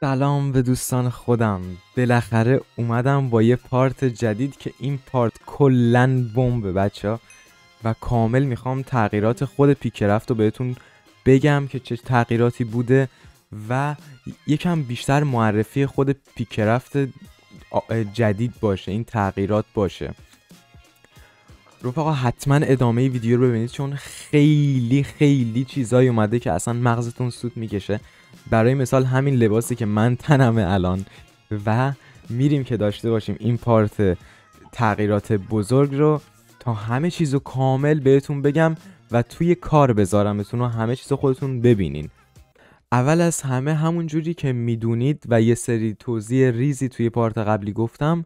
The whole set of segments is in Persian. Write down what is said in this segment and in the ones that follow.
سلام به دوستان خودم بالاخره اومدم با یه پارت جدید که این پارت کلا بمب بچه و کامل میخوام تغییرات خود پیکرفت رو بهتون بگم که چه تغییراتی بوده و یکم بیشتر معرفی خود پیکرفت جدید باشه این تغییرات باشه رفقا حتما ادامه ویدیو رو ببینید چون خیلی خیلی چیزایی اومده که اصلا مغزتون سود میکشه برای مثال همین لباسی که من تنمه الان و میریم که داشته باشیم این پارت تغییرات بزرگ رو تا همه چیز رو کامل بهتون بگم و توی کار بذارمتون رو همه چیز خودتون ببینین اول از همه همون جوری که میدونید و یه سری توضیح ریزی توی پارت قبلی گفتم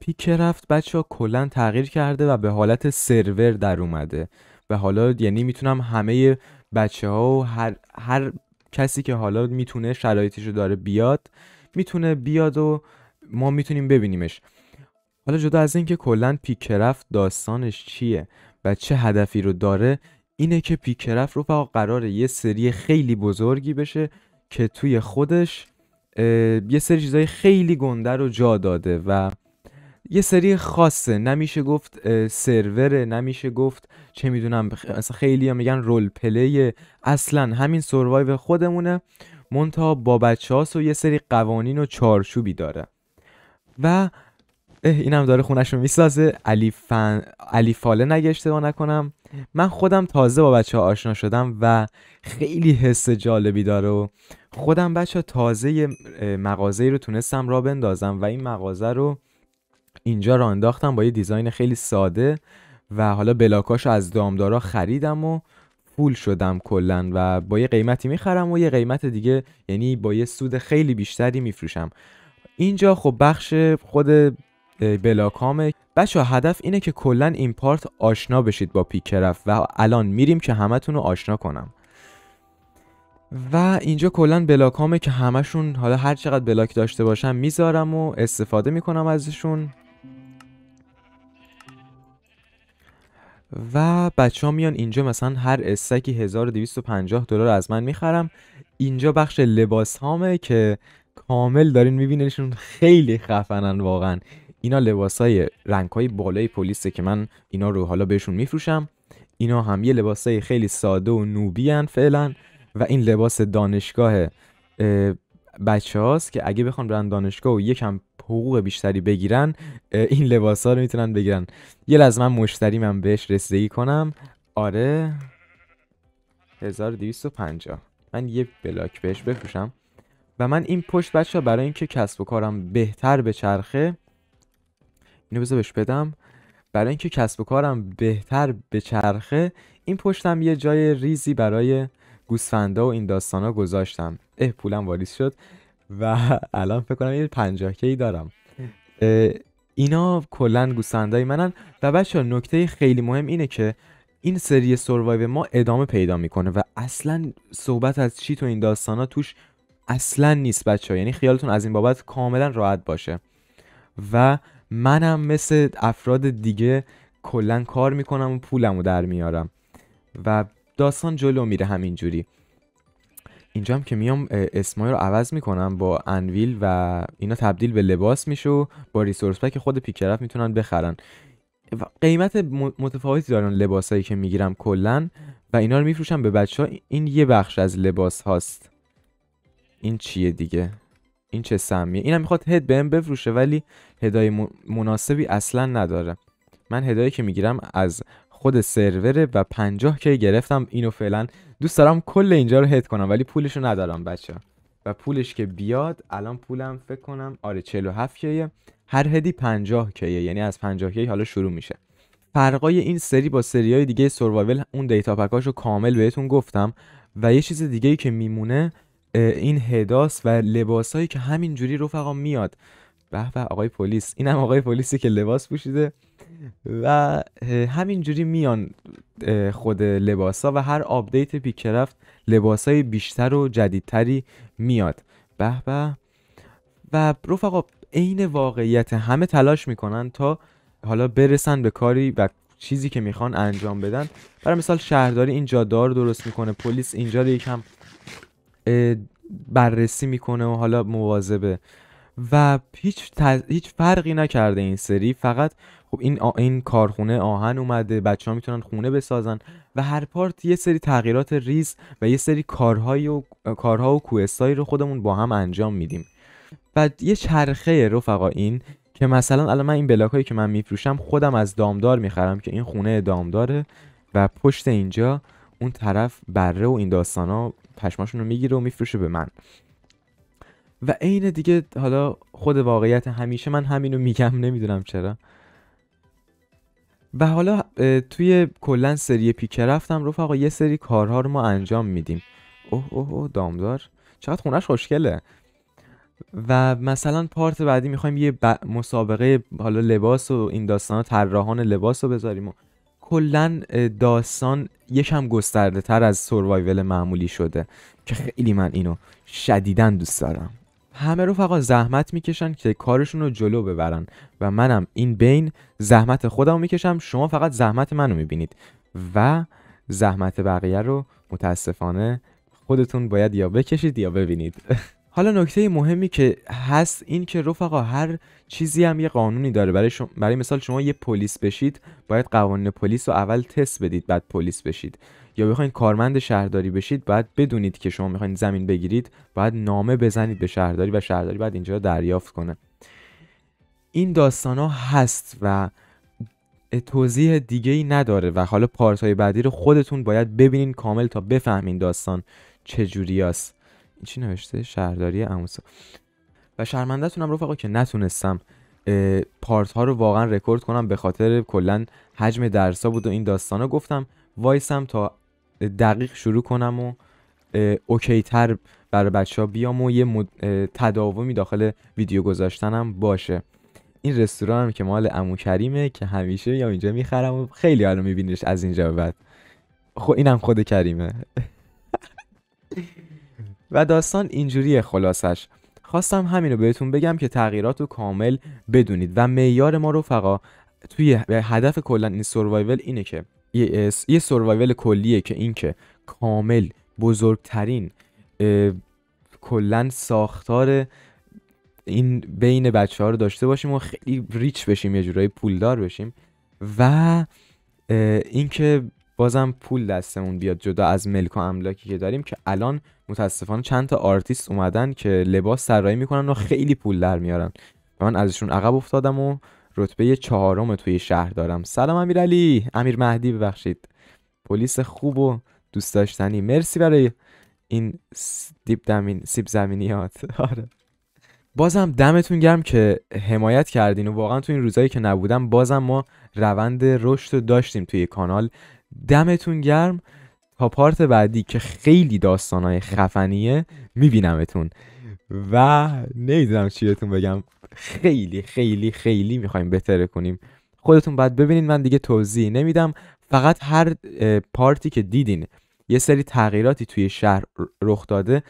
پیک رفت بچه ها کلا تغییر کرده و به حالت سرور در اومده و حالا یعنی میتونم همه بچه ها و هر, هر کسی که حالا میتونه شرایطش رو داره بیاد میتونه بیاد و ما میتونیم ببینیمش حالا جدا از اینکه کلا پیکرفت داستانش چیه و چه هدفی رو داره اینه که پیکرفت رو قرار یه سری خیلی بزرگی بشه که توی خودش یه سری چیزای خیلی گنده رو جا داده و یه سری خاصه نمیشه گفت سروره نمیشه گفت چه میدونم خیلی هم میگن رول پلی اصلا همین سروایو خودمونه مونتا با بچه هاست و یه سری قوانین و چارچوبی داره و اینم داره خونش رو میسازه علی, فن... علی فاله نگه اشتباه نکنم من خودم تازه با بچه آشنا شدم و خیلی حس جالبی داره و خودم بچه تازه مغازه رو تونستم را بندازم و این مغازه رو اینجا را انداختم با یه دیزاین خیلی ساده و حالا بلاکاش از دامدارا خریدم و پول شدم کلا و با یه قیمتی میخرم و یه قیمت دیگه یعنی با یه سود خیلی بیشتری میفروشم اینجا خب بخش خود بلاکامه بچه هدف اینه که کلا این پارت آشنا بشید با پیکرف و الان میریم که همتون رو آشنا کنم و اینجا کلا بلاکامه که همشون حالا هر چقدر بلاک داشته باشم میذارم و استفاده میکنم ازشون و بچه ها میان اینجا مثلا هر استکی 1250 دلار از من میخرم اینجا بخش لباس هامه که کامل دارین میبینینشون خیلی خفنن واقعا اینا لباس های رنگ های بالای پلیسه که من اینا رو حالا بهشون میفروشم اینا هم یه لباس های خیلی ساده و نوبی هن فعلا و این لباس دانشگاه بچه هاست که اگه بخوان برن دانشگاه و یکم حقوق بیشتری بگیرن این لباس ها رو میتونن بگیرن یه لحظه من مشتری من بهش رسیدگی کنم آره 1250 من یه بلاک بهش بفروشم و من این پشت بچه برای اینکه کسب و کارم بهتر به چرخه اینو بذار بهش بدم برای اینکه کسب و کارم بهتر به چرخه این پشتم یه جای ریزی برای گوسفندا و این ها گذاشتم اه پولم واریز شد و الان فکر کنم یه 50 کی دارم اینا کلا گوسندای منن و بچه نکته خیلی مهم اینه که این سری سروایو ما ادامه پیدا میکنه و اصلا صحبت از چی تو این داستانا توش اصلا نیست بچه یعنی خیالتون از این بابت کاملا راحت باشه و منم مثل افراد دیگه کلا کار میکنم و پولم رو در میارم و داستان جلو میره همینجوری اینجا هم که میام اسمای رو عوض میکنم با انویل و اینا تبدیل به لباس میشه با ریسورس پک خود پیکرف میتونن بخرن قیمت متفاوتی دارن لباسایی که میگیرم کلا و اینا رو میفروشم به بچه ها این یه بخش از لباس هاست این چیه دیگه این چه سمیه اینم میخواد هد بهم بفروشه ولی هدای مناسبی اصلا نداره من هدایی که میگیرم از خود سروره و 50 کی گرفتم اینو فعلا دوست دارم کل اینجا رو هد کنم ولی پولش ندارم بچه و پولش که بیاد الان پولم فکر کنم آره 47 کیه هر هدی 50 کیه یعنی از 50 کی حالا شروع میشه فرقای این سری با سری های دیگه سروایول اون دیتا پکاشو کامل بهتون گفتم و یه چیز دیگه که میمونه این هداس و لباسایی که همینجوری رفقا میاد به به آقای پلیس اینم آقای پلیسی که لباس پوشیده و همینجوری میان خود لباس ها و هر آپدیت پیکرفت لباس های بیشتر و جدیدتری میاد به به و رفقا عین واقعیت همه تلاش میکنن تا حالا برسن به کاری و چیزی که میخوان انجام بدن برای مثال شهرداری اینجا دار درست میکنه پلیس اینجا رو یکم بررسی میکنه و حالا مواظبه و هیچ, هیچ فرقی نکرده این سری فقط خب این, این کارخونه آهن اومده بچه ها میتونن خونه بسازن و هر پارت یه سری تغییرات ریز و یه سری کارهای و... کارها و کوهستایی رو خودمون با هم انجام میدیم و یه چرخه رفقا این که مثلا الان من این بلاک هایی که من میفروشم خودم از دامدار میخرم که این خونه دامداره و پشت اینجا اون طرف بره و این داستان ها پشماشون رو میگیره و میفروشه به من و عین دیگه حالا خود واقعیت همیشه من همینو میگم نمیدونم چرا و حالا توی کلا سری پیکر رفتم رفقا یه سری کارها رو ما انجام میدیم اوه اوه دامدار چقدر خونش خوشگله و مثلا پارت بعدی میخوایم یه مسابقه حالا لباس و این داستان طراحان لباس رو بذاریم و کلا داستان یکم گسترده تر از سروایول معمولی شده که خیلی من اینو شدیدا دوست دارم همه رفقا زحمت میکشن که کارشون رو جلو ببرن و منم این بین زحمت خودم رو میکشم شما فقط زحمت منو میبینید و زحمت بقیه رو متاسفانه خودتون باید یا بکشید یا ببینید حالا نکته مهمی که هست این که رفقا هر چیزی هم یه قانونی داره برای, برای مثال شما یه پلیس بشید باید قوانین پلیس رو اول تست بدید بعد پلیس بشید یا بخواین کارمند شهرداری بشید باید بدونید که شما میخواین زمین بگیرید باید نامه بزنید به شهرداری و شهرداری باید اینجا دریافت کنه این داستان ها هست و توضیح دیگه ای نداره و حالا پارت های بعدی رو خودتون باید ببینین کامل تا بفهمین داستان چجوری است چی نوشته شهرداری اموسا و شرمنده تونم رفقا که نتونستم پارت ها رو واقعا رکورد کنم به خاطر کلا حجم درس ها بود و این داستان ها گفتم وایسم تا دقیق شروع کنم و اوکی تر برای بچه ها بیام و یه مد... تداومی داخل ویدیو گذاشتنم باشه این رستوران هم که مال امو کریمه که همیشه یا اینجا میخرم و خیلی حالا میبینیش از اینجا به بعد خب اینم خود کریمه و داستان اینجوریه خلاصش خواستم همین رو بهتون بگم که تغییرات رو کامل بدونید و میار ما رفقا توی هدف کلا این سروایول اینه که یه, یه سروایول کلیه که این که کامل بزرگترین کلا ساختار این بین بچه ها رو داشته باشیم و خیلی ریچ بشیم یه جورایی پولدار بشیم و اینکه بازم پول دستمون بیاد جدا از ملک و املاکی که داریم که الان متاسفانه چند تا آرتیست اومدن که لباس سرایی میکنن و خیلی پول در میارن و من ازشون عقب افتادم و رتبه چهارم توی شهر دارم سلام امیرعلی امیر مهدی ببخشید پلیس خوب و دوست داشتنی مرسی برای این دیپ دمین، سیب زمینیات آره بازم دمتون گرم که حمایت کردین و واقعا تو این روزایی که نبودم بازم ما روند رشد رو داشتیم توی کانال دمتون گرم تا پارت بعدی که خیلی داستانای خفنیه میبینمتون و نمیدونم چی بهتون بگم خیلی خیلی خیلی میخوایم بهتره کنیم خودتون بعد ببینین من دیگه توضیح نمیدم فقط هر پارتی که دیدین یه سری تغییراتی توی شهر رخ داده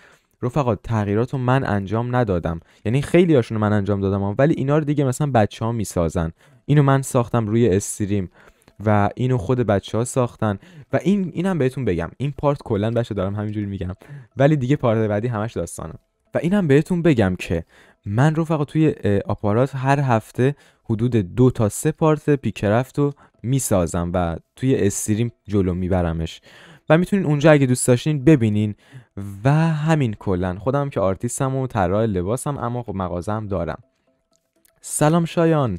رفقا تغییرات رو من انجام ندادم یعنی خیلی هاشون من انجام دادم ولی اینا رو دیگه مثلا بچه ها میسازن اینو من ساختم روی استریم و اینو خود بچه ها ساختن و این اینم بهتون بگم این پارت کلا بشه دارم همینجوری میگم ولی دیگه پارت بعدی همش داستانم و این هم بهتون بگم که من رفقا توی آپارات هر هفته حدود دو تا سه پارت پیکرفت رو میسازم و توی استریم جلو میبرمش و میتونین اونجا اگه دوست داشتین ببینین و همین کلا خودم که آرتیستم و طراح لباسم اما خب مغازم دارم سلام شایان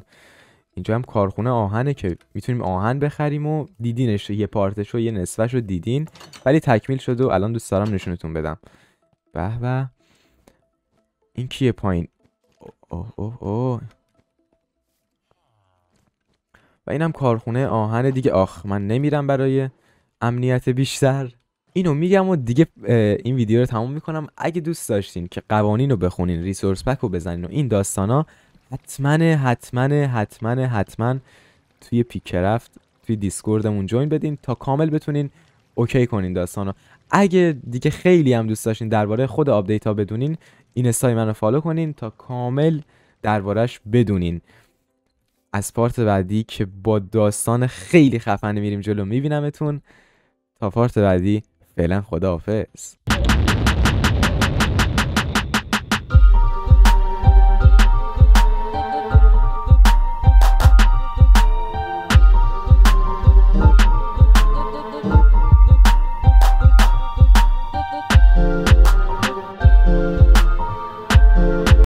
اینجا هم کارخونه آهنه که میتونیم آهن بخریم و دیدینش یه پارتش و یه نصفش رو دیدین ولی تکمیل شده و الان دوست دارم نشونتون بدم به به این کیه پایین اوه و اینم کارخونه آهن دیگه آخ من نمیرم برای امنیت بیشتر اینو میگم و دیگه این ویدیو رو تموم میکنم اگه دوست داشتین که قوانین رو بخونین ریسورس پک رو بزنین و این داستانا حتما حتما حتما حتما توی پیکرفت توی دیسکوردمون جوین بدین تا کامل بتونین اوکی کنین ها اگه دیگه خیلی هم دوست داشتین درباره خود آپدیت ها بدونین این استای منو فالو کنین تا کامل دربارش بدونین از پارت بعدی که با داستان خیلی خفن میریم جلو میبینمتون تا پارت بعدی فعلا خداحافظ